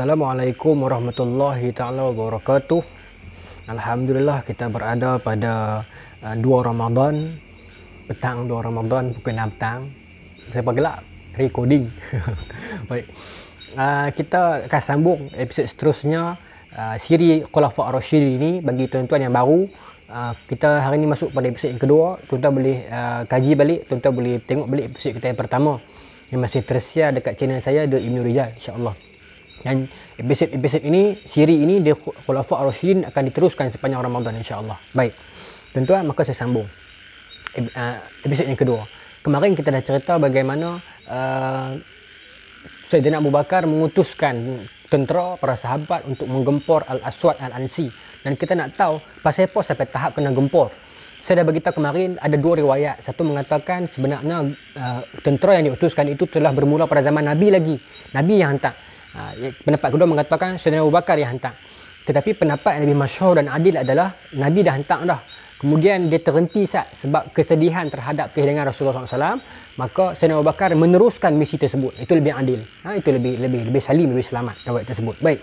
Assalamualaikum warahmatullahi taala wabarakatuh. Alhamdulillah kita berada pada uh, dua uh, Ramadan petang dua Ramadan bukan petang. Saya pagelak recording. Baik. Uh, kita akan sambung episod seterusnya uh, siri Khulafa Ar-Rasyid ini bagi tuan-tuan yang baru. Uh, kita hari ini masuk pada episod yang kedua. Tuan-tuan boleh uh, kaji balik, tuan-tuan boleh tengok balik episod kita yang pertama yang masih tersiar dekat channel saya The Ibnu Rijal insya-Allah dan episod episod ini siri ini dia khulafa ar-rasyidin akan diteruskan sepanjang Ramadan insya-Allah. Baik. Tuan-tuan maka saya sambung. Uh, episod yang kedua. Kemarin kita dah cerita bagaimana uh, Sayyidina Abu Bakar mengutuskan tentera para sahabat untuk menggempur Al-Aswad Al-Ansi dan kita nak tahu pasal apa sampai tahap kena gempur. Saya dah beritahu kemarin ada dua riwayat. Satu mengatakan sebenarnya uh, tentera yang diutuskan itu telah bermula pada zaman Nabi lagi. Nabi yang hantar. Ha, ya, pendapat kedua mengatakan Saidina Abu Bakar yang hantar. Tetapi pendapat yang lebih masyhur dan adil adalah Nabi dah hantar dah. Kemudian dia terhenti sat, sebab kesedihan terhadap kehilangan Rasulullah SAW. Maka Saidina Abu Bakar meneruskan misi tersebut. Itu lebih adil. Ha, itu lebih lebih lebih salim, lebih selamat dawai tersebut. Baik.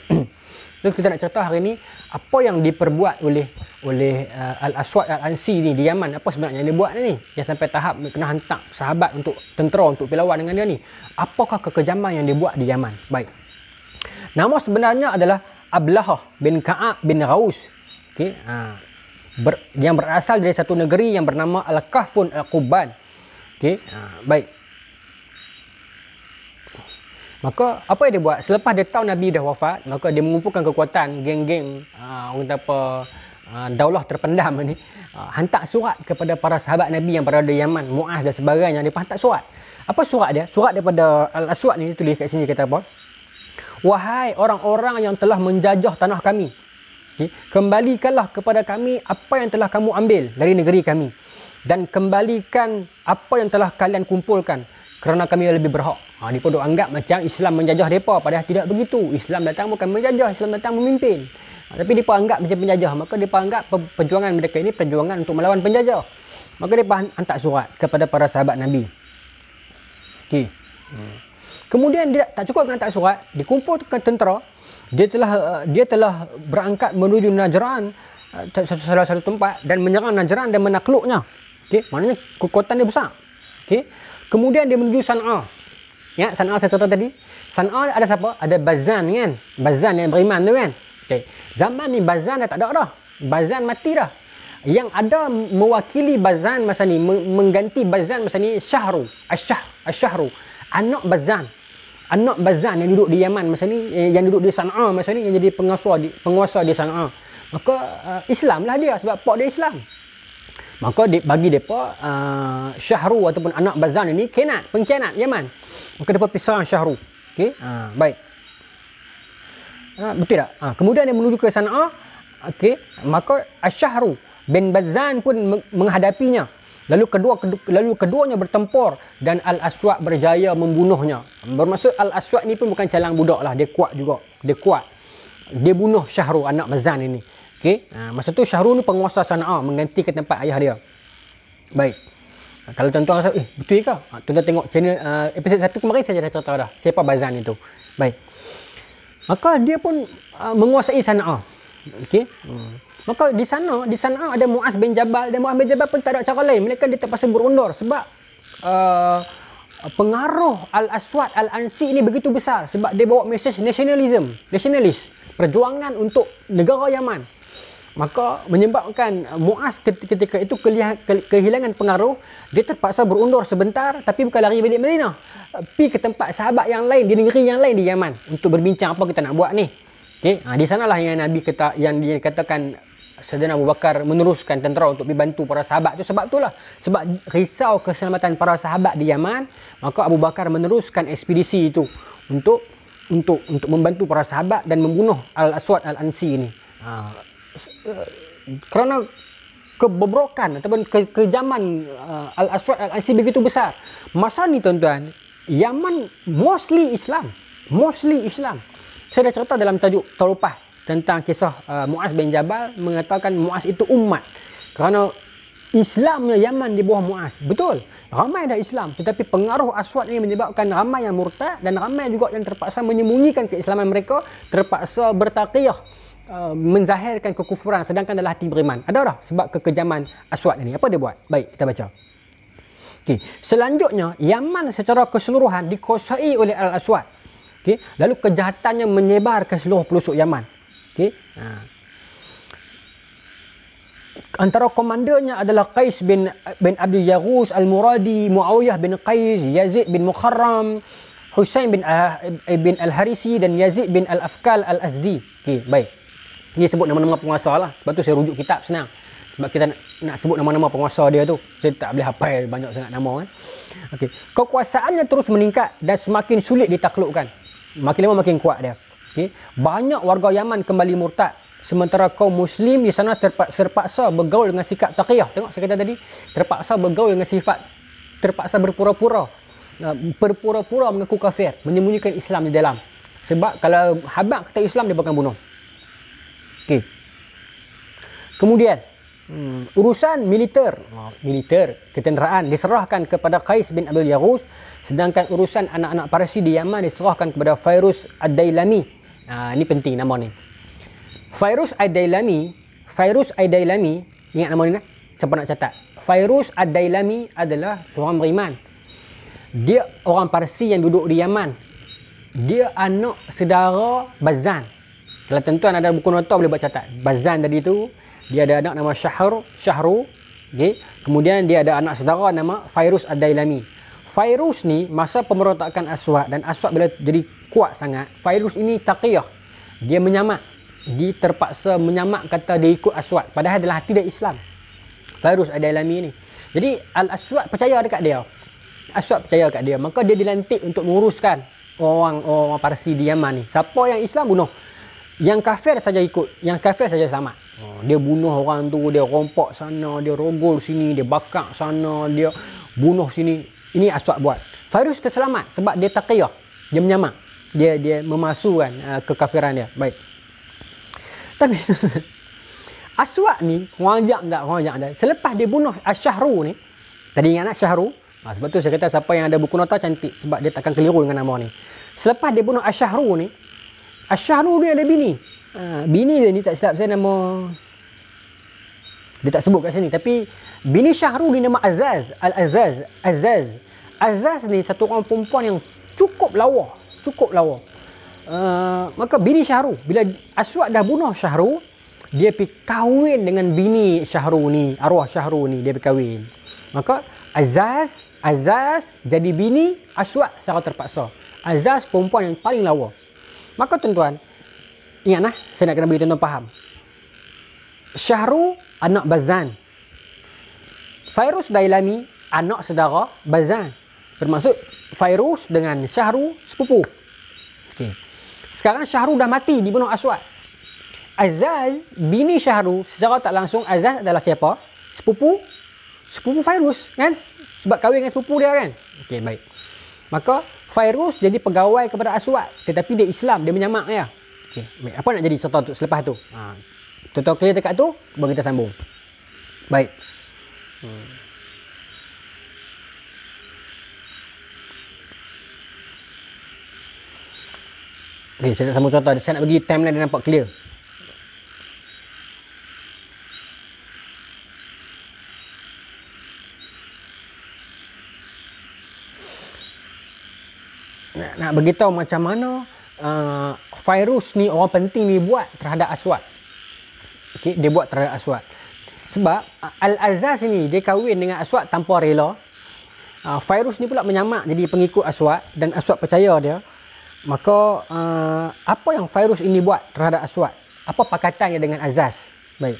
Lalu kita nak cerita hari ini apa yang diperbuat oleh oleh uh, Al-Aswad Al-Ansi ni di Yaman. Apa sebenarnya yang dia buat ni? Yang sampai tahap kena hantar sahabat untuk tentera untuk pelawan dengan dia ni. Apakah kekejaman yang dia buat di Yaman? Baik. Nama sebenarnya adalah Ablah bin Ka'ab bin Raus. Okey. Ha. Ber, yang berasal dari satu negeri yang bernama Al-Kahfun Al-Quban. Okey. Ha. Baik. Maka apa yang dia buat? Selepas dia tahu Nabi dah wafat, maka dia mengumpulkan kekuatan geng-geng uh, orang apa uh, daulah terpendam ni. Uh, hantar surat kepada para sahabat Nabi yang berada di Yaman, Muaz dan sebagainya. Dia hantar surat. Apa surat dia? Surat daripada Al-Aswad ni, dia tulis kat sini kata apa? Wahai orang-orang yang telah menjajah tanah kami. Okay. Eh, kembalikanlah kepada kami apa yang telah kamu ambil dari negeri kami. Dan kembalikan apa yang telah kalian kumpulkan. Kerana kami lebih berhak. Ha, dia pun anggap macam Islam menjajah mereka. Padahal tidak begitu. Islam datang bukan menjajah. Islam datang memimpin. Ha, tapi mereka anggap macam penjajah. Maka mereka anggap perjuangan mereka ini perjuangan untuk melawan penjajah. Maka mereka hantar surat kepada para sahabat Nabi. Okey. Hmm. Kemudian dia tak cukup dengan tak surat, dikumpulkan tentera, dia telah eh, dia telah berangkat menuju Najran eh, salah satu tempat dan menyerang Najran dan menakluknya. Okey, maknanya kekuatan dia besar. Okey. Kemudian dia menuju Sana'a. Ya, Sana'a saya cerita tadi. Sana'a ada siapa? Ada Bazan kan? Bazan yang beriman tu kan? Okey. Zaman ni Bazan dah tak ada dah. Bazan mati dah. Yang ada mewakili Bazan masa ni, mengganti Bazan masa ni Syahru. Asyah, Asyahru anak Bazan anak Bazan yang duduk di Yaman masa ni eh, yang duduk di Sana'a masa ni yang jadi penguasa di penguasa di Sana'a maka uh, lah dia sebab pak dia Islam maka di, bagi depa uh, Syahru ataupun anak Bazan ini kenat pengkhianat Yaman maka depa pisah Syahru okay, uh, baik uh, betul tak uh, kemudian dia menuju ke Sana'a okay, maka Asyahru bin Bazan pun menghadapinya Lalu kedua, kedua lalu keduanya bertempur dan Al Aswad berjaya membunuhnya. Bermaksud Al Aswad ni pun bukan calang budak lah, dia kuat juga, dia kuat. Dia bunuh Syahrul anak Mazan ini. Okey. Ha, masa tu Syahrul ni penguasa Sana'a mengganti ke tempat ayah dia. Baik. Ha, kalau tuan-tuan rasa eh betul ke? Ha, tuan-tuan tengok channel uh, episod 1 kemarin saya dah cerita dah. Siapa Bazan itu? Baik. Maka dia pun uh, menguasai Sana'a. Okey. Hmm. Maka di sana, di sana ada Muaz bin Jabal dan Muaz bin Jabal pun tak ada cara lain. Mereka dia terpaksa berundur sebab uh, pengaruh Al-Aswad, Al-Ansi ini begitu besar. Sebab dia bawa mesej nationalism, nasionalis perjuangan untuk negara Yaman. Maka menyebabkan Muaz ketika itu kehilangan pengaruh, dia terpaksa berundur sebentar tapi bukan lari balik Madinah. Uh, pi ke tempat sahabat yang lain di negeri yang lain di Yaman untuk berbincang apa kita nak buat ni. Okay, ha, di sanalah yang Nabi kata yang dia katakan Saidina Abu Bakar meneruskan tentera untuk membantu para sahabat itu sebab itulah sebab risau keselamatan para sahabat di Yaman maka Abu Bakar meneruskan ekspedisi itu untuk untuk untuk membantu para sahabat dan membunuh Al Aswad Al Ansi ini ha. Eh, kerana kebobrokan ataupun ke, kejaman uh, eh, Al Aswad Al Ansi begitu besar masa ni tuan-tuan Yaman mostly Islam mostly Islam saya dah cerita dalam tajuk tahun tentang kisah uh, Muaz bin Jabal mengatakan Muaz itu umat kerana Islamnya Yaman di bawah Muaz. Betul. Ramai dah Islam tetapi pengaruh Aswad ini menyebabkan ramai yang murtad dan ramai juga yang terpaksa menyembunyikan keislaman mereka, terpaksa bertaqiyah uh, menzahirkan kekufuran sedangkan dalam hati beriman. Ada dah sebab kekejaman Aswad ini. Apa dia buat? Baik, kita baca. Okay, Selanjutnya Yaman secara keseluruhan dikuasai oleh Al-Aswad. Okay, Lalu kejahatannya menyebar ke seluruh pelosok Yaman sikit. Ha. Antara komandernya adalah Qais bin bin Abdul Yaghus Al-Muradi, Muawiyah bin Qais, Yazid bin Mukharram, Husain bin uh, bin Al-Harisi dan Yazid bin Al-Afkal Al-Azdi. Okey, baik. Ini sebut nama-nama penguasa lah. Sebab tu saya rujuk kitab senang. Sebab kita nak, nak sebut nama-nama penguasa dia tu. Saya tak boleh hafal banyak sangat nama kan. Okey. Kekuasaannya terus meningkat dan semakin sulit ditaklukkan. Makin lama makin kuat dia. Okay. Banyak warga Yaman kembali murtad. Sementara kaum Muslim di sana terpaksa bergaul dengan sikap taqiyah. Tengok saya kata tadi. Terpaksa bergaul dengan sifat terpaksa berpura-pura. Ya, berpura-pura mengaku kafir. Menyembunyikan Islam di dalam. Sebab kalau habak kata Islam, dia bukan bunuh. Okay. Kemudian, hmm, urusan militer, ah. militer, ketenteraan diserahkan kepada Qais bin Abdul Yaghus sedangkan urusan anak-anak Parsi di Yaman diserahkan kepada Fairuz Ad-Dailami. Ah, ini penting nama ni. Virus Adailami, virus Adailami, ingat nama ni lah. Siapa nak catat? Virus Adailami adalah seorang beriman. Dia orang Parsi yang duduk di Yaman. Dia anak saudara Bazan. Kalau tuan-tuan ada buku nota boleh buat catat. Bazan tadi tu, dia ada anak nama Syahru. Syahru. Okay. Kemudian dia ada anak saudara nama virus Adailami. Virus ni masa pemberontakan Aswad dan Aswad bila jadi kuat sangat, virus ini taqiyah. Dia menyamak. Dia terpaksa menyamak kata dia ikut Aswad padahal adalah tidak Islam. virus ada dalam ini Jadi Al-Aswad percaya dekat dia. Aswad percaya dekat dia. Maka dia dilantik untuk menguruskan orang-orang Parsi di Yaman ni. Siapa yang Islam bunuh. Yang kafir saja ikut. Yang kafir saja sama. Oh, dia bunuh orang tu. Dia rompak sana. Dia rogol sini. Dia bakar sana. Dia bunuh sini. Ini Aswad buat. Farus terselamat sebab dia taqiyah. Dia menyamak. Dia dia memasukkan uh, kekafiran dia. Baik. Tapi Aswad ni rojak tak rojak dah. Selepas dia bunuh Asyahru ni, tadi ingat nak Asyahru? Ha, sebab tu saya kata siapa yang ada buku nota cantik sebab dia takkan keliru dengan nama ni. Selepas dia bunuh Asyahru ni, Asyahru ni ada bini. Ha, bini dia ni tak silap saya nama dia tak sebut kat sini tapi bini Syahru ni nama Azaz, Al-Azaz, Azaz. Azaz. Azaz ni satu orang perempuan yang cukup lawa, cukup lawa. Uh, maka bini Syahru bila Aswad dah bunuh Syahru, dia pergi kahwin dengan bini Syahru ni, arwah Syahru ni dia pergi kahwin. Maka Azaz Azaz jadi bini Aswad secara terpaksa. Azaz perempuan yang paling lawa. Maka tuan-tuan, ingatlah saya nak kena bagi tuan-tuan faham. Syahru anak Bazan. Fairuz Dailami anak saudara Bazan. Bermaksud Fairuz dengan Syahru sepupu. Okey. Sekarang Syahru dah mati di Bunuh Aswad. Azaz bini Syahru secara tak langsung Azaz adalah siapa? Sepupu sepupu Fairuz kan? Sebab kahwin dengan sepupu dia kan? Okey, baik. Maka Fairuz jadi pegawai kepada Aswad tetapi dia Islam, dia menyamak ya. Okey, baik. Apa nak jadi setelah tu selepas tu? Ha. Tutup clear dekat tu, baru kita sambung. Baik. Hmm. Okay, saya nak sambung contoh. Saya nak bagi timeline dia nampak clear. Nak, nak beritahu macam mana uh, virus ni orang penting ni buat terhadap aswat. Okay, dia buat terhadap aswat. Sebab uh, Al-Azaz ni dia kahwin dengan aswat tanpa rela. Uh, virus ni pula menyamak jadi pengikut aswat dan aswat percaya dia. Maka uh, apa yang virus ini buat terhadap aswat? Apa pakatannya dengan azas? Baik.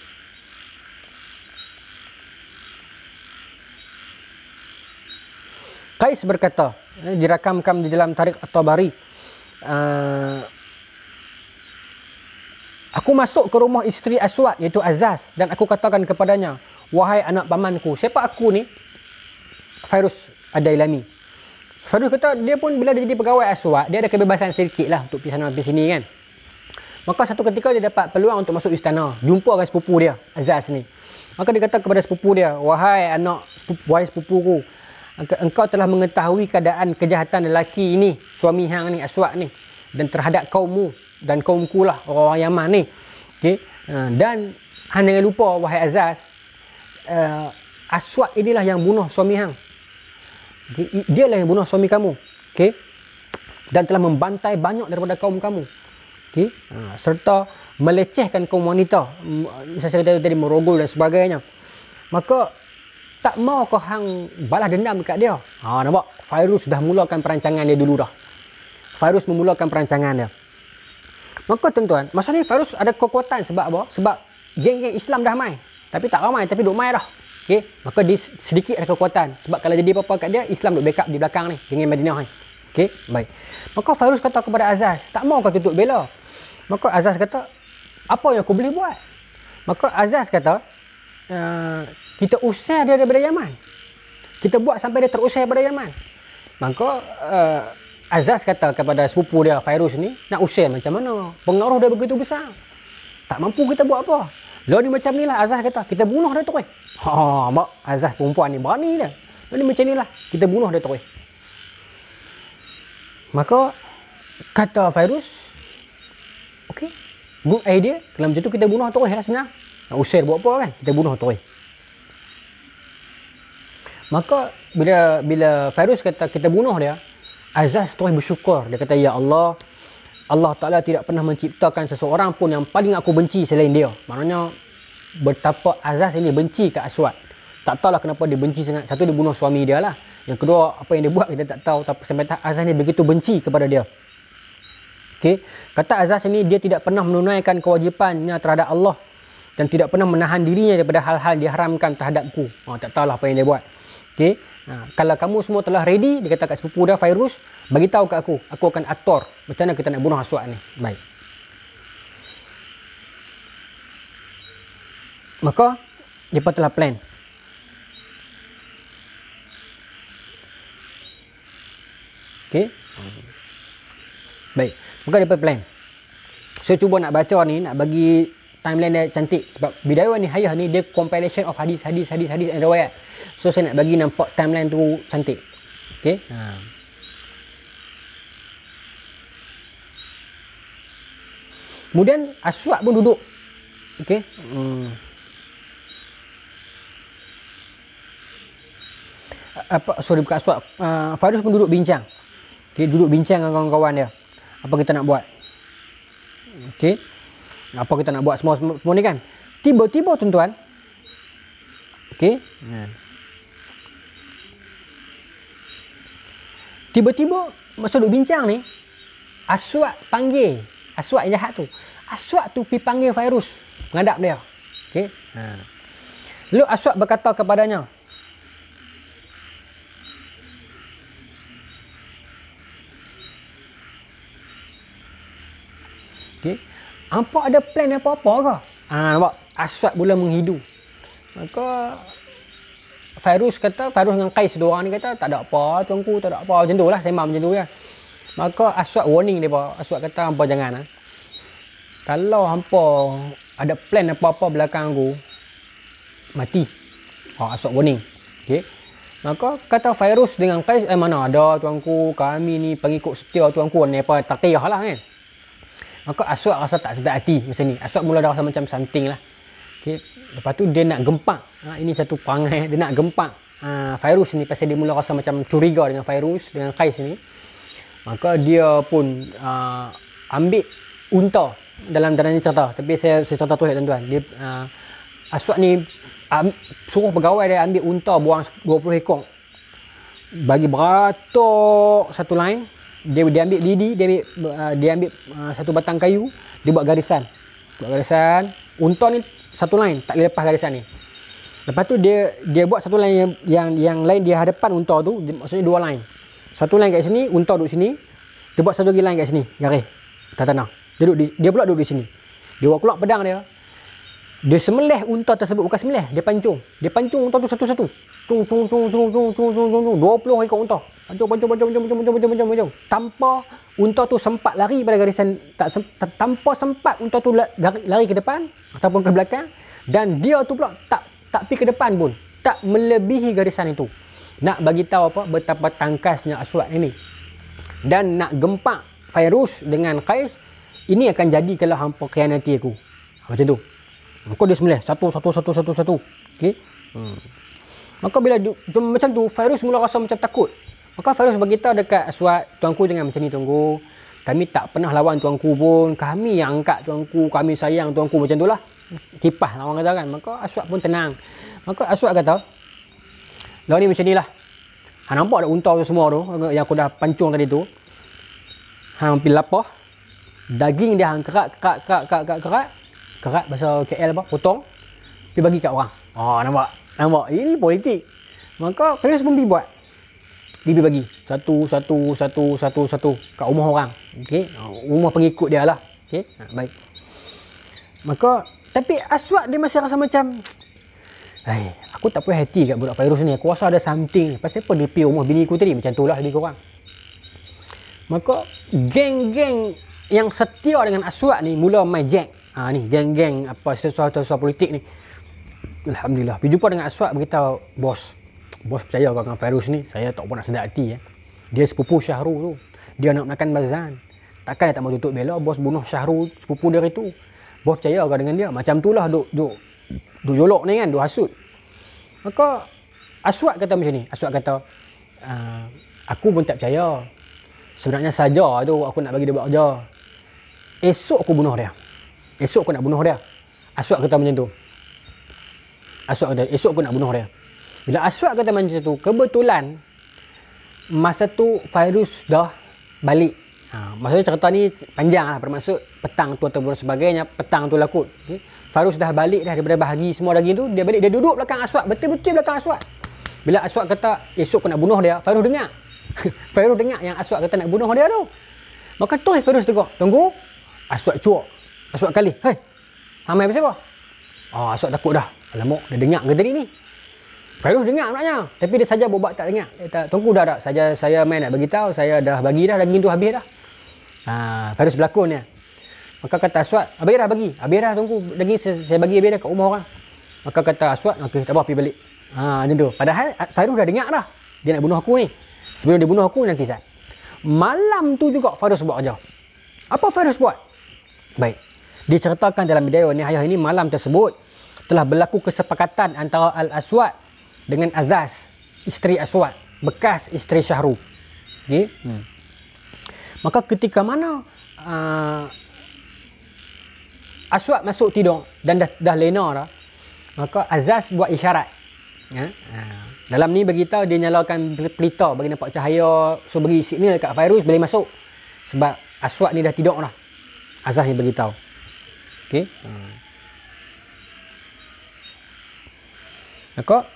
Kais berkata, eh, dirakamkan di dalam tarikh atau bari. Uh, eh, aku masuk ke rumah isteri Aswad iaitu Azaz dan aku katakan kepadanya, wahai anak pamanku, siapa aku ni? Virus Adailami. Ada Fadus kata dia pun bila dia jadi pegawai aswad, dia ada kebebasan sedikit lah untuk pergi sana pergi sini kan. Maka satu ketika dia dapat peluang untuk masuk istana. Jumpa dengan sepupu dia, Azaz ni. Maka dia kata kepada sepupu dia, Wahai anak sepupu, wahai sepupu ku, engkau telah mengetahui keadaan kejahatan lelaki ini, suami hang ni, aswad ni. Dan terhadap kaummu dan kaumku lah, orang-orang Yaman ni. Okay? Ah, dan hang jangan lupa, wahai Azaz, uh, aswad inilah yang bunuh suami hang dia lah yang bunuh suami kamu okay? dan telah membantai banyak daripada kaum kamu okay? ha, serta melecehkan kaum wanita misalnya cerita tadi merogol dan sebagainya maka tak mau kau hang balas dendam dekat dia ha nampak virus dah mulakan perancangan dia dulu dah virus memulakan perancangan dia maka tuan-tuan masa ni virus ada kekuatan sebab apa sebab geng-geng Islam dah main, tapi tak ramai tapi duk main dah Okey, maka dia sedikit ada kekuatan sebab kalau jadi apa-apa kat dia, Islam duk backup di belakang ni, jangan Madinah ni. Okey, baik. Maka Farus kata kepada Azaz, tak mau kau tutup bela. Maka Azaz kata, apa yang aku boleh buat? Maka Azaz kata, eh, kita usah dia daripada Yaman. Kita buat sampai dia terusai daripada Yaman. Maka uh, Azaz kata kepada sepupu dia Fairuz ni, nak usah macam mana? Pengaruh dia begitu besar. Tak mampu kita buat apa. Lah ni macam ni lah Azah kata. Kita bunuh dia terus. Ha, mak. Azaz perempuan ni berani dia. Lah ni macam ni lah. Kita bunuh dia terus. Maka, kata virus, okay, Good idea. Kalau macam tu kita bunuh terus lah senang. Nak usir buat apa kan? Kita bunuh terus. Maka, bila bila virus kata kita bunuh dia, Azaz terus bersyukur. Dia kata, Ya Allah, Allah Ta'ala tidak pernah menciptakan seseorang pun yang paling aku benci selain dia. Maknanya, betapa Azaz ini benci ke Aswad. Tak tahulah kenapa dia benci sangat. Satu, dia bunuh suami dia lah. Yang kedua, apa yang dia buat kita tak tahu. Tapi sampai tak Azaz ni begitu benci kepada dia. Okay. Kata Azaz ini, dia tidak pernah menunaikan kewajipannya terhadap Allah. Dan tidak pernah menahan dirinya daripada hal-hal diharamkan terhadapku. Oh, tak tahulah apa yang dia buat. Okay. Ha, kalau kamu semua telah ready, dia kata kat sepupu dah Fairuz, bagi tahu kat aku, aku akan atur macam mana kita nak bunuh Aswad ni. Baik. Maka depa telah plan. Okay. Baik. Maka depa plan. Saya cuba nak baca ni, nak bagi timeline dia cantik sebab Bidayuh ni Hayah ni dia compilation of hadis hadis hadis hadis and riwayat. So saya nak bagi nampak timeline tu cantik. Okey. Ha. Kemudian Aswad pun duduk. Okey. Hmm. Apa sorry buka Aswad. Uh, ah, Farus pun duduk bincang. Okey, duduk bincang dengan kawan-kawan dia. Apa kita nak buat? Okey apa kita nak buat semua semua ni kan tiba-tiba tuan-tuan okey ya. tiba-tiba masa duk bincang ni aswat panggil aswat yang jahat tu aswat tu pi panggil virus menghadap dia okey ha yeah. lalu aswat berkata kepadanya okey Hampa ada plan apa-apa ke? Ha, nampak? Aswad pula menghidu. Maka Fairuz kata, Fairuz dengan Qais dua orang ni kata tak ada apa tuanku, tak ada apa. Macam tu lah, sembang macam tu ya. Maka Aswad warning dia, Aswad kata hampa jangan. Ha? Kalau hampa ada plan apa-apa belakang aku, mati. Ha, Aswad warning. Okay. Maka kata Fairuz dengan Qais, eh mana ada tuanku, kami ni pengikut setia tuanku. Ni apa, tak lah kan. Eh? Maka Aswad rasa tak sedap hati masa ni. Aswad mula dah rasa macam something lah. Okay. Lepas tu dia nak gempak. Ha, ini satu perangai. Dia nak gempak ha, Fairuz ni. Pasal dia mula rasa macam curiga dengan virus Dengan Kais ni. Maka dia pun ha, ambil unta dalam dalamnya cerita. Tapi saya, saya cerita tu ya tuan-tuan. Dia, ha, Aswad ni um, suruh pegawai dia ambil unta buang 20 ekor. Bagi beratok satu lain dia dia ambil lidi dia ambil uh, dia ambil uh, satu batang kayu dia buat garisan buat garisan unta ni satu line tak boleh lepas garisan ni lepas tu dia dia buat satu line yang yang, yang lain dia hadapan unta tu dia, maksudnya dua line satu line kat sini unta duduk sini dia buat satu lagi line kat sini garis tak tanah dia duduk di, dia pula duduk di sini dia buat keluar pedang dia dia semelih unta tersebut bukan semelih dia pancung dia pancung unta tu satu-satu tung tung tung tung tung tung tung 20 ekor unta Pancung, pancung, pancung, pancung, pancung, pancung, pancung, pancung, pancung. Tanpa unta tu sempat lari pada garisan, tak sem, tanpa sempat unta tu lari, lari ke depan ataupun ke belakang. Dan dia tu pula tak tak pergi ke depan pun. Tak melebihi garisan itu. Nak bagi tahu apa betapa tangkasnya aswat ini. Dan nak gempak virus dengan kais ini akan jadi kalau hampa kianati aku. Ha, macam tu. Kau dia semula Satu, satu, satu, satu, satu. Okay. Hmm. Maka bila macam tu, virus mula rasa macam takut. Maka Farus beritahu dekat Aswad, tuanku jangan macam ni tuanku. Kami tak pernah lawan tuanku pun. Kami yang angkat tuanku. Kami sayang tuanku macam itulah. Kipah lah orang kata kan. Maka Aswad pun tenang. Maka Aswad kata, Lawan ni macam inilah. Ha nampak ada unta tu semua tu yang aku dah pancung tadi tu. Ha pergi lapar. Daging dia hang kerak kerak kerak kerak kerak kerak. Kerak bahasa KL apa? Potong. Pergi bagi kat orang. Ha oh, nampak. Nampak. Ini politik. Maka Firuz pun pergi buat. Libby bagi. Satu, satu, satu, satu, satu. Kat rumah orang. Okey. Ah, rumah pengikut dia lah. Okey. Ha, baik. Maka, tapi Aswad dia masih rasa macam... Hai, aku tak puas hati kat budak virus ni. Aku rasa ada something. Pasal apa dia pergi rumah bini aku tadi? Macam tu lah lebih kurang. Maka, geng-geng yang setia dengan Aswad ni mula main jack. Ha, ni, geng-geng apa sesuatu-sesuatu politik ni. Alhamdulillah. Pergi jumpa dengan Aswad beritahu bos bos percaya kawan dengan Fairuz ni saya tak pernah sedar hati eh. dia sepupu Syahrul, tu dia nak makan bazan takkan dia tak mau tutup bela bos bunuh Syahrul sepupu dia tu bos percaya kawan dengan dia macam itulah lah duk, duk duk jolok ni kan duk hasut maka Aswad kata macam ni Aswad kata ah, aku pun tak percaya sebenarnya saja tu aku nak bagi dia buat kerja esok aku bunuh dia esok aku nak bunuh dia Aswad kata macam tu Aswad kata esok aku nak bunuh dia bila Aswad kata macam tu, kebetulan masa tu virus dah balik. Ha, maksudnya cerita ni panjang lah. Bermaksud petang tu atau sebagainya, petang tu lakut. Okay? Virus dah balik dah daripada bahagi semua lagi tu. Dia balik, dia duduk belakang Aswad. Betul-betul belakang Aswad. Bila Aswad kata, esok kau nak bunuh dia, virus dengar. Virus dengar yang Aswad kata nak bunuh dia tu. Maka tu Fairuz tegak. Tunggu, Aswad cuak. Aswad kali, hei, ramai apa Oh, Aswad takut dah. Alamak, dia dengar ke tadi ni? Fairuz dengar maknanya. Tapi dia saja bobak tak dengar. Dia tak, tunggu dah tak. Saja saya main nak bagi tahu. Saya dah bagi dah. Daging tu habis dah. Ha, Fairuz berlakon ya. Maka kata Aswad. Habis dah bagi. Habis dah tunggu. Daging saya, saya bagi habis dah kat rumah orang. Maka kata Aswad. Okey tak apa pergi balik. Ha, macam tu. Padahal Fairuz dah dengar dah. Dia nak bunuh aku ni. Sebelum dia bunuh aku nanti saat. Malam tu juga Fairuz buat kerja. Apa Fairuz buat? Baik. Diceritakan dalam video ni. Ayah ini malam tersebut. Telah berlaku kesepakatan antara Al-Aswad dengan Azaz isteri Aswad bekas isteri Syahru okey hmm. maka ketika mana uh, Aswad masuk tidur dan dah, dah lena dah maka Azaz buat isyarat ya uh. dalam ni beritahu dia nyalakan pelita bagi nampak cahaya so beri signal dekat virus boleh masuk sebab Aswad ni dah tidur lah Azaz ni beritahu okey hmm. Maka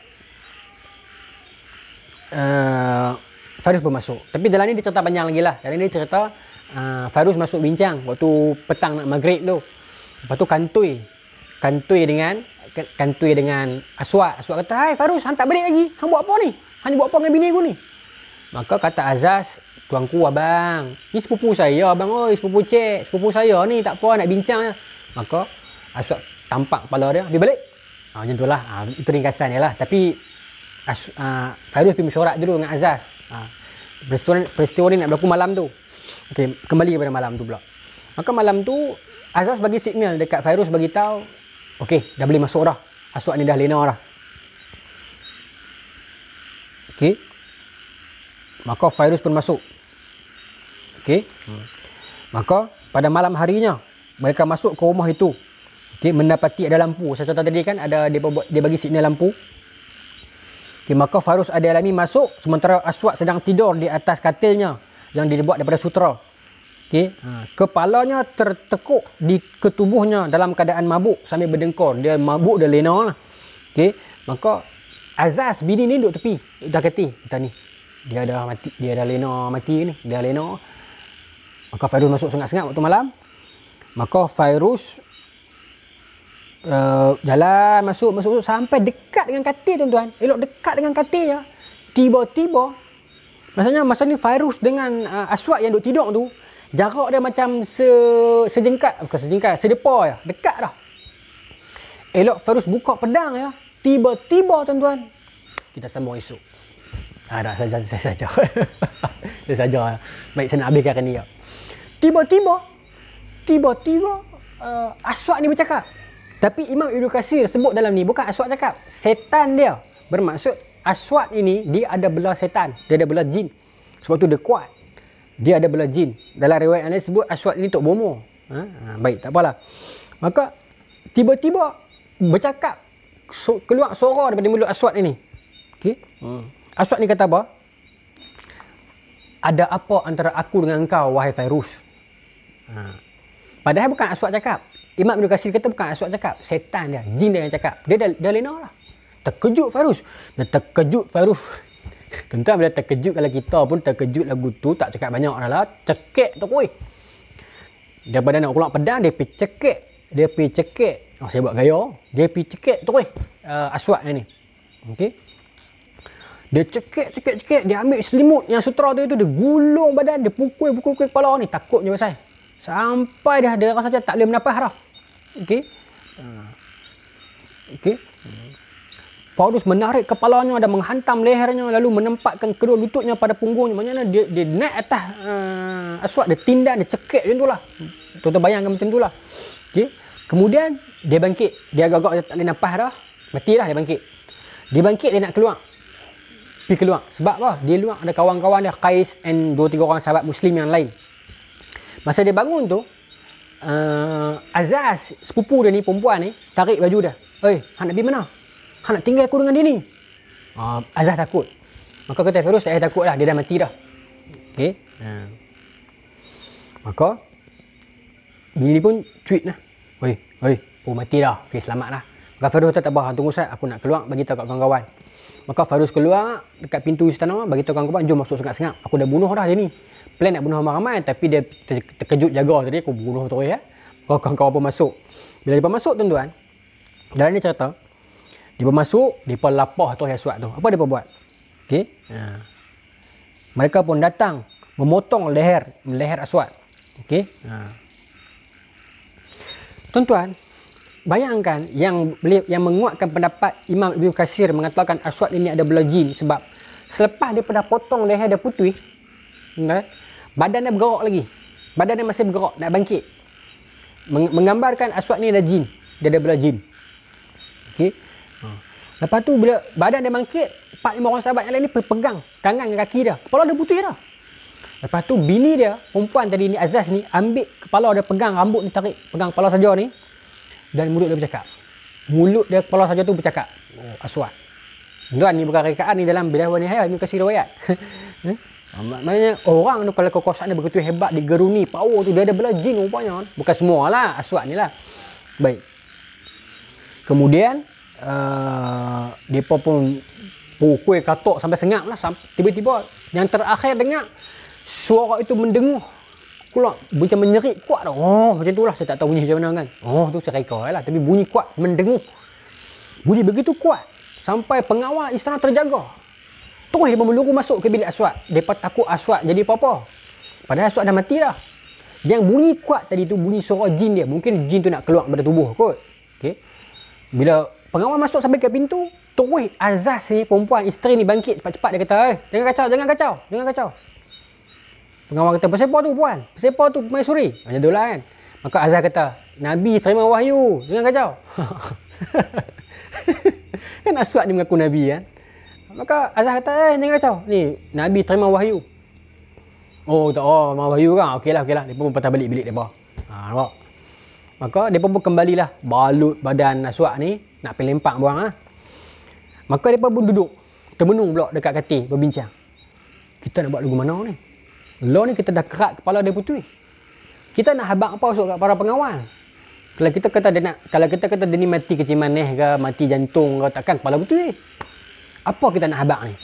uh, eh, Farus pun masuk. Tapi dalam ni dia cerita panjang lagi lah. Dalam ni dia cerita uh, eh, Farus masuk bincang waktu petang nak maghrib tu. Lepas tu kantui. Kantui dengan kantui dengan Aswad. Aswad kata, "Hai Farus, hang tak balik lagi. Hang buat apa ni? Hang buat apa dengan bini aku ni?" Maka kata Azaz, tuanku abang. Ni sepupu saya abang oi, sepupu cek, sepupu saya ni tak apa nak bincang Maka Aswad tampak kepala dia, "Dia balik." Ha, macam itulah. Ha, ah, itu ringkasan dia lah. Tapi As, uh, ah, Fairuz pergi mesyuarat dulu dengan Azaz ha. peristiwa, peristiwa ni nak berlaku malam tu okay, Kembali kepada malam tu pula Maka malam tu Azaz bagi signal dekat Fairuz bagi tahu Okay dah boleh masuk dah Aswad ni dah lena dah Okay Maka Fairuz pun masuk Okay hmm. Maka pada malam harinya Mereka masuk ke rumah itu Okay, mendapati ada lampu. Saya cakap tadi kan ada dia, dia bagi signal lampu. Okay, maka Farus Adilami masuk sementara Aswad sedang tidur di atas katilnya yang dibuat daripada sutra. Okay, ha. kepalanya tertekuk di ketubuhnya dalam keadaan mabuk sambil berdengkur. Dia mabuk dan lena lah. Okay, maka Azaz bini ni duduk tepi. Dah kati, kata ni. Dia dah mati, dia dah lena mati ni. Dia lena. Maka Fairuz masuk sengat-sengat waktu malam. Maka Fairuz uh, jalan masuk, masuk masuk sampai dekat dengan katil tuan-tuan elok dekat dengan katil ya tiba-tiba maksudnya masa ni virus dengan uh, aswad yang duk tidur tu jarak dia macam se sejengkat bukan sejengkat sedepa ya dekat dah elok virus buka pedang ya tiba-tiba tuan-tuan kita sambung esok ha dah saja saja saja saya saja ya. baik saya nak habiskan ni ya tiba-tiba tiba-tiba uh, aswad ni bercakap tapi Imam Ibn Qasir sebut dalam ni bukan aswat cakap. Setan dia bermaksud aswat ini dia ada belah setan. Dia ada belah jin. Sebab tu dia kuat. Dia ada belah jin. Dalam riwayat lain sebut aswat ini tok bomo. Ha, ha? baik tak apalah. Maka tiba-tiba bercakap so, keluar suara daripada mulut aswat ini. Okey. Hmm. Aswad ni kata apa? Ada apa antara aku dengan kau wahai Fairuz? Ha. Padahal bukan aswat cakap. Imam Ibn Qasir kata bukan Aswad cakap. Setan dia. Jin dia yang cakap. Dia dah, dah lena lah. Terkejut Farus. Dia terkejut Farus. Tentang bila terkejut kalau kita pun terkejut lagu tu tak cakap banyak dah lah. Cekik tu kuih. Daripada nak keluar pedang, dia pergi cekik. Dia pergi cekik. Oh, saya buat gaya. Dia pergi cekik tu kuih. Uh, aswad ni. Okey. Dia cekek, cekik, cekik. Dia ambil selimut yang sutra tu itu. Dia gulung badan. Dia pukul, pukul, pukul kepala ni. Takutnya pasal. Sampai dah dia rasa macam tak boleh bernafas dah. Okey. Ah. Okey. Paulus menarik kepalanya dan menghantam lehernya lalu menempatkan kedua lututnya pada punggungnya. Maknanya dia, dia naik atas uh, ah, aswad, dia tindak, dia cekik macam itulah. Tuan-tuan bayangkan macam itulah. Okey. Kemudian dia bangkit. Dia agak-agak tak boleh nafas dah. Mati dah dia bangkit. Dia bangkit dia nak keluar. Pergi keluar. Sebab apa? Dia keluar ada kawan-kawan dia. Qais and dua tiga orang sahabat Muslim yang lain. Masa dia bangun tu, uh, Azaz, sepupu dia ni, perempuan ni, tarik baju dia. Eh, Han nak pergi mana? Han nak tinggal aku dengan dia ni. Uh, Azaz takut. Maka kata Firuz, tak payah eh, takut lah. Dia dah mati dah. Okay. Uh. Ha. Maka, bini pun tweet lah. Oi, oi, oh mati dah. Okay, selamat lah. Maka Farus tak tahu, tunggu saya, aku nak keluar, bagi tahu kat kawan-kawan. Maka Farus keluar dekat pintu istana, bagi tahu kawan-kawan, jom masuk sengat-sengat. Aku dah bunuh dah dia ni plan nak bunuh ramai-ramai tapi dia terkejut jaga tadi aku bunuh terus ya. Kau kau kau pun masuk. Bila dia masuk tuan-tuan, dalam ni cerita dia masuk, dia lapah tu Yesuat tu. Apa dia buat? Okey. Ha. Mereka pun datang memotong leher leher Aswat. Okey. Ha. Tuan-tuan, bayangkan yang yang menguatkan pendapat Imam Ibnu Kasir mengatakan Aswat ini ada bela jin sebab selepas dia daripada potong leher dia putih, okay, Badan dia bergerak lagi. Badan dia masih bergerak, nak bangkit. Meng- menggambarkan aswat ni ada jin. Dia bila jin. Okey. Hmm. Lepas tu bila badan dia bangkit, empat lima orang sahabat yang lain ni pegang tangan dan kaki dia. Kepala dia putih dah. Lepas tu bini dia, perempuan tadi ni Azaz ni ambil kepala dia pegang rambut ni tarik, pegang kepala saja ni dan mulut dia bercakap. Mulut dia kepala saja tu bercakap. Oh, aswat. Tuan ni bukan rekaan ni dalam bilah wanihaya ni kasih riwayat. Eh? Ha, maknanya orang tu kalau kekuasaan dia begitu hebat digeruni power tu dia ada bela jin rupanya. Bukan semua lah, aswat ni lah. Baik. Kemudian uh, depa pun pukul katok sampai sengap lah, Tiba-tiba yang terakhir dengar suara itu mendengar. kuat, bunyi menyerik kuat tau. Oh macam tu lah saya tak tahu bunyi macam mana kan. Oh tu saya reka lah. Tapi bunyi kuat mendengar. Bunyi begitu kuat. Sampai pengawal istana terjaga. Terus dia meluru masuk ke bilik Aswad. Depa takut Aswad jadi apa-apa. Padahal Aswad dah mati dah. Yang bunyi kuat tadi tu bunyi suara jin dia. Mungkin jin tu nak keluar daripada tubuh kot. Okey. Bila pengawal masuk sampai ke pintu, terus Azaz ni perempuan isteri ni bangkit cepat-cepat dia kata, "Eh, jangan kacau, jangan kacau, jangan kacau." Pengawal kata, "Pasal tu puan? Pasal tu permaisuri?" Macam itulah kan. Maka Azaz kata, "Nabi terima wahyu, jangan kacau." kan Aswad ni mengaku nabi kan. Ya? Maka Azhar kata, eh ni kacau. Ni Nabi terima wahyu. Oh tak, oh terima wahyu kan. Okeylah, okeylah. Dia pun patah balik bilik dia. Ha, nampak? Maka dia pun kembalilah balut badan aswak ni nak pergi lempak buang lah. Maka dia pun duduk termenung pula dekat kati berbincang. Kita nak buat lagu mana ni? Law ni kita dah kerat kepala dia putui. Kita nak habang apa masuk kat para pengawal? Kalau kita kata dia nak kalau kita kata dia ni mati keciman ni ke mati jantung ke takkan kepala putui apa kita nak habak ni?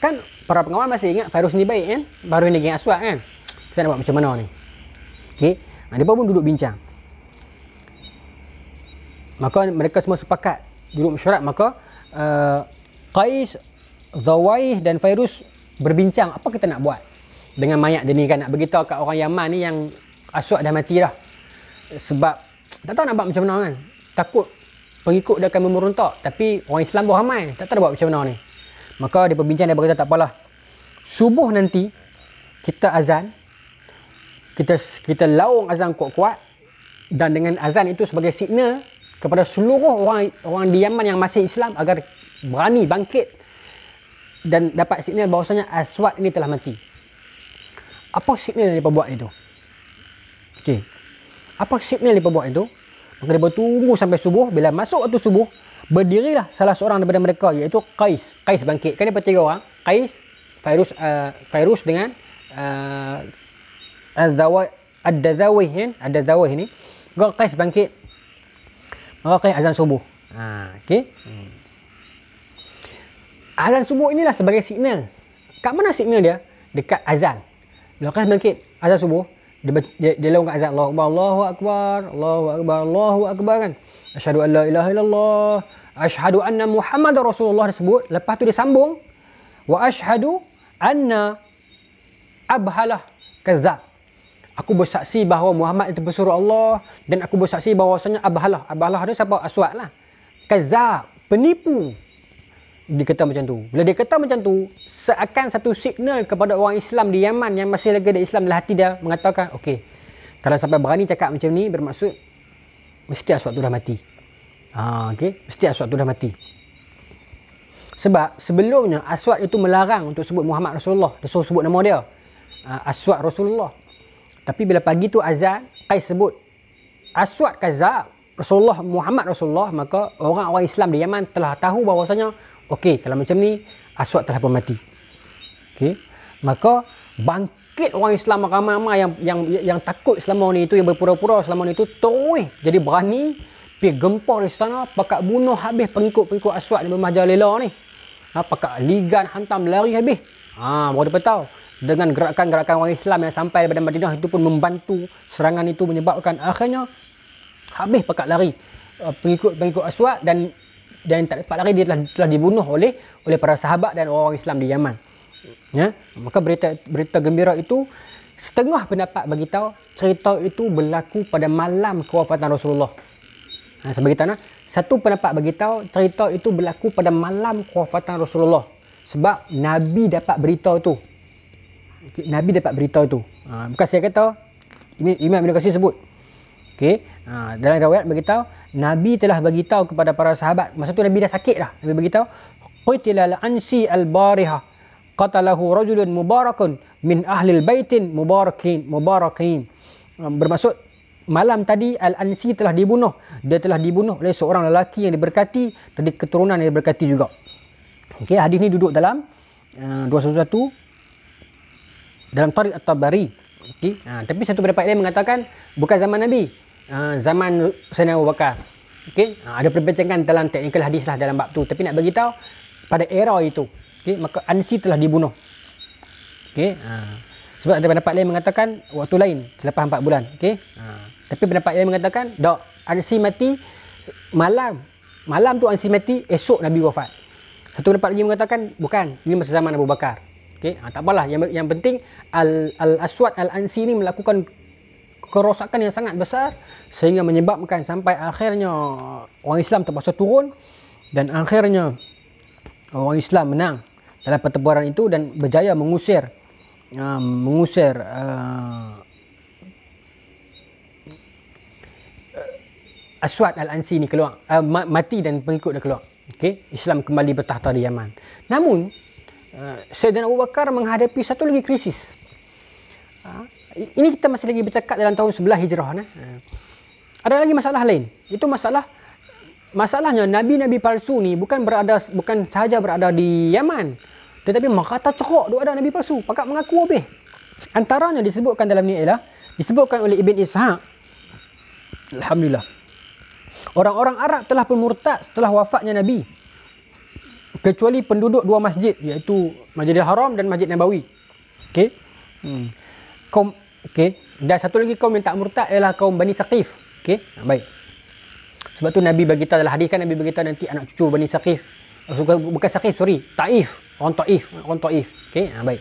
Kan para pengawal masih ingat virus ni baik kan? Baru ni geng aswak kan? Kita nak buat macam mana ni? Okey. Mereka ha, pun duduk bincang. Maka mereka semua sepakat duduk mesyuarat maka uh, Qais, Zawaih dan virus berbincang apa kita nak buat dengan mayat dia ni kan nak beritahu kat orang Yaman ni yang aswak dah mati dah. Sebab tak tahu nak buat macam mana kan. Takut pengikut dia akan memerontak tapi orang Islam pun ramai tak tahu buat macam mana ni maka dia berbincang dia berkata tak apalah subuh nanti kita azan kita kita laung azan kuat-kuat dan dengan azan itu sebagai signal kepada seluruh orang orang di Yaman yang masih Islam agar berani bangkit dan dapat signal bahawasanya Aswad ini telah mati. Apa signal yang dia buat itu? Okey. Apa signal yang dia buat itu? Mereka tunggu sampai subuh. Bila masuk waktu subuh, berdirilah salah seorang daripada mereka iaitu Qais. Qais bangkit. Kan dia tiga orang. Qais, virus, uh, Fairus dengan uh, Ad-Dawih kan? ni. Ad-Dawih ni. Kau Qais bangkit. Maka Qais azan subuh. Ha, okay. Hmm. Azan subuh inilah sebagai signal. Kat mana signal dia? Dekat azan. Bila Qais bangkit azan subuh, dia, dia, dia lawan azan Allahu akbar Allahu akbar Allahu akbar Allahu akbar kan asyhadu an la ilaha illallah asyhadu anna muhammad rasulullah disebut lepas tu dia sambung wa asyhadu anna abhalah kazzab aku bersaksi bahawa muhammad itu pesuruh Allah dan aku bersaksi bahawasanya abhalah abhalah tu siapa aswad lah kazzab penipu dia kata macam tu. Bila dia kata macam tu, seakan satu signal kepada orang Islam di Yaman yang masih lagi ada Islam dalam hati dia mengatakan, okey, kalau sampai berani cakap macam ni, bermaksud mesti aswad tu dah mati. Ha, okey, mesti aswad tu dah mati. Sebab sebelumnya aswad itu melarang untuk sebut Muhammad Rasulullah. Dia suruh sebut nama dia. Ha, aswad Rasulullah. Tapi bila pagi tu azan, Qais sebut aswad kazab. Rasulullah Muhammad Rasulullah maka orang-orang Islam di Yaman telah tahu bahawasanya Okey, kalau macam ni, aswad telah pun mati. Okey. Maka bangkit orang Islam ramai-ramai yang yang yang takut selama ni itu yang berpura-pura selama ni itu terus jadi berani pi gempar istana pakat bunuh habis pengikut-pengikut aswad di Mahjar Lela ni. Ha, pakat ligan hantam lari habis. Ha, baru dapat tahu dengan gerakan-gerakan orang Islam yang sampai daripada Madinah itu pun membantu serangan itu menyebabkan akhirnya habis pakat lari uh, pengikut-pengikut aswad dan dan tak dapat lari dia telah, telah dibunuh oleh oleh para sahabat dan orang Islam di Yaman. Ya, maka berita berita gembira itu setengah pendapat bagi tahu cerita itu berlaku pada malam kewafatan Rasulullah. Ha, saya bagi tahu satu pendapat bagi tahu cerita itu berlaku pada malam kewafatan Rasulullah sebab Nabi dapat berita itu. Nabi dapat berita itu. Ha, bukan saya kata Imam Ibn Qasir sebut Okey, ha, dalam riwayat beritahu Nabi telah beritahu kepada para sahabat, masa tu Nabi dah sakit dah. Nabi beritahu qutilal ansi al-bariha qatalahu rajulun mubarakun min ahli al-baitin mubarakin mubarakin. Ha, bermaksud malam tadi al-ansi telah dibunuh. Dia telah dibunuh oleh seorang lelaki yang diberkati dari keturunan yang diberkati juga. Okey, hadis ni duduk dalam ha, uh, 211 dalam Tariq At-Tabari. Okey, ha, tapi satu pendapat lain mengatakan bukan zaman Nabi. Ah, zaman Sayyidina Abu Bakar. Okey, ha, ah, ada perbincangan dalam teknikal hadis lah dalam bab tu. Tapi nak bagi tahu pada era itu, okay, maka Ansi telah dibunuh. Okey, ha. Ah, sebab ada pendapat lain mengatakan waktu lain selepas 4 bulan. Okey. Ha. Tapi pendapat lain mengatakan dok Ansi mati malam. Malam tu Ansi mati esok Nabi wafat. Satu pendapat lagi mengatakan bukan ini masa zaman Abu Bakar. okay. Ha, tak apalah yang yang penting Al Al Aswad Al Ansi ni melakukan kerosakan yang sangat besar sehingga menyebabkan sampai akhirnya orang Islam terpaksa turun dan akhirnya orang Islam menang dalam pertempuran itu dan berjaya mengusir uh, mengusir uh, Aswad Al-Ansi ni keluar uh, mati dan pengikut dia keluar okay? Islam kembali bertahta di Yaman namun uh, Sayyidina Abu Bakar menghadapi satu lagi krisis ini kita masih lagi bercakap dalam tahun sebelah hijrah. Nah. Eh. Ada lagi masalah lain. Itu masalah masalahnya nabi-nabi palsu ni bukan berada bukan sahaja berada di Yaman tetapi merata cerok dua ada nabi palsu pakak mengaku habis antaranya disebutkan dalam ni ialah disebutkan oleh Ibn Ishaq Alhamdulillah orang-orang Arab telah pun murtad setelah wafatnya nabi kecuali penduduk dua masjid iaitu Masjidil Haram dan Masjid Nabawi okey hmm. Okey. Dan satu lagi kaum yang tak murtad ialah kaum Bani Saqif. Okey. Baik. Sebab tu Nabi beritahu dalam hadis kan Nabi beritahu nanti anak cucu Bani Saqif. Eh, bukan Saqif, sorry. Taif. Orang Taif. Orang Taif. Okey. Ha, baik.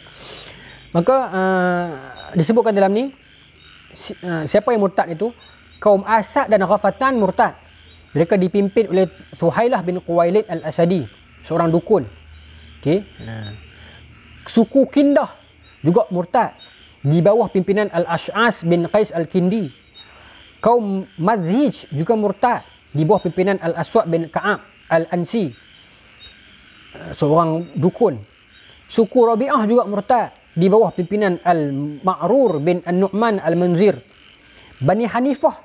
Maka uh, disebutkan dalam ni. Eh, siapa yang murtad itu? Kaum Asad dan Ghafatan murtad. Mereka dipimpin oleh Suhailah bin Quwailid al-Asadi. Seorang dukun. Okey. Suku Kindah juga murtad di bawah pimpinan Al-Ash'as bin Qais Al-Kindi. Kaum Madhij juga murtad di bawah pimpinan Al-Aswad bin Ka'ab Al-Ansi. Eh, seorang dukun. Suku Rabi'ah juga murtad di bawah pimpinan Al-Ma'rur bin An-Nu'man Al-Munzir. Bani Hanifah.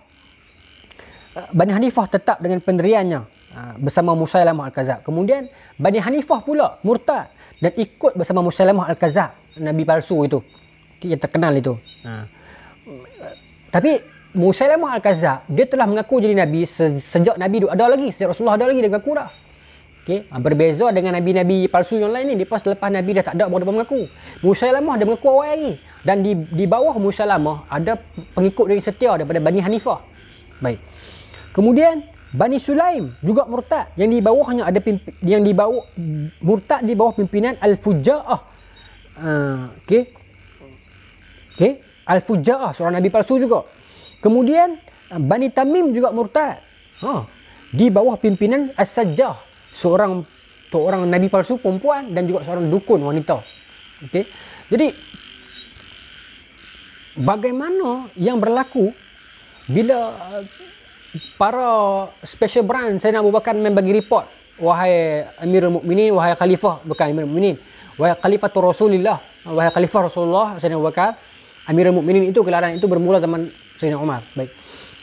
Eh, Bani Hanifah tetap dengan pendiriannya eh, bersama Musailamah Al-Kazab. Kemudian Bani Hanifah pula murtad dan ikut bersama Musailamah Al-Kazab. Nabi palsu itu yang terkenal itu. Ha. Tapi Musailamah Al-Kazzab dia telah mengaku jadi nabi sejak nabi ada lagi, sejak Rasulullah ada lagi dia mengaku dah. Okey, ha, berbeza dengan nabi-nabi palsu yang lain ni, dia pas lepas nabi dah tak ada baru dia mengaku. Musailamah dia mengaku awal lagi dan di di bawah Musailamah ada pengikut dari setia daripada Bani Hanifah. Baik. Kemudian Bani Sulaim juga murtad yang di bawahnya ada pimpin, yang di bawah murtad di bawah pimpinan Al-Fujaah. Uh, okey. Okey, Al-Fujaah seorang nabi palsu juga. Kemudian uh, Bani Tamim juga murtad. Ha. Di bawah pimpinan As-Sajjah, seorang seorang nabi palsu perempuan dan juga seorang dukun wanita. Okey. Jadi bagaimana yang berlaku bila uh, para special brand saya nak bukan membagi report wahai Amirul Mukminin, wahai khalifah bukan Amirul Mukminin, wahai khalifah Rasulillah, wahai khalifah Rasulullah saya nak bukan Amirul Mukminin itu gelaran itu bermula zaman Sayyidina Umar. Baik.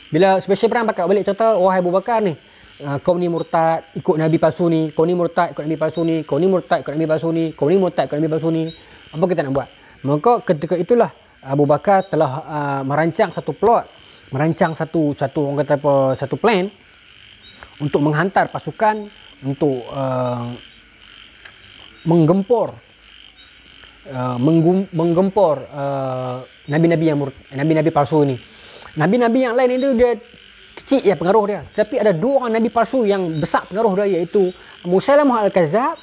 Bila special perang pakai balik cerita wahai Abu Bakar ni, uh, kau ni murtad ikut Nabi palsu ni, kau ni murtad ikut Nabi palsu ni, kau ni murtad ikut Nabi palsu ni, kau ni murtad ikut Nabi palsu ni. Apa kita nak buat? Maka ketika itulah Abu Bakar telah uh, merancang satu plot, merancang satu satu orang kata apa, satu plan untuk menghantar pasukan untuk uh, menggempur Uh, menggum, menggempor uh, nabi-nabi yang nabi-nabi palsu ini Nabi-nabi yang lain itu dia kecil ya pengaruh dia. Tapi ada dua orang nabi palsu yang besar pengaruh dia iaitu Musailamah al-Kazzab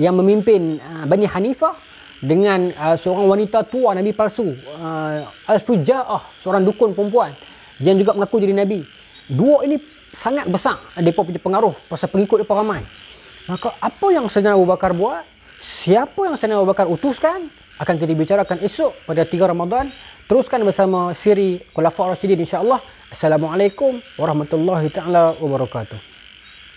yang memimpin uh, Bani Hanifah dengan uh, seorang wanita tua nabi palsu uh, Al-Fujaah, seorang dukun perempuan yang juga mengaku jadi nabi. Dua ini sangat besar depa punya pengaruh pasal pengikut depa ramai. Maka apa yang Sayyidina Abu Bakar buat? siapa yang Sayyidina Abu Bakar utuskan akan kita bicarakan esok pada 3 Ramadan. Teruskan bersama siri Khulafa Rasidin insyaAllah. Assalamualaikum warahmatullahi taala wabarakatuh.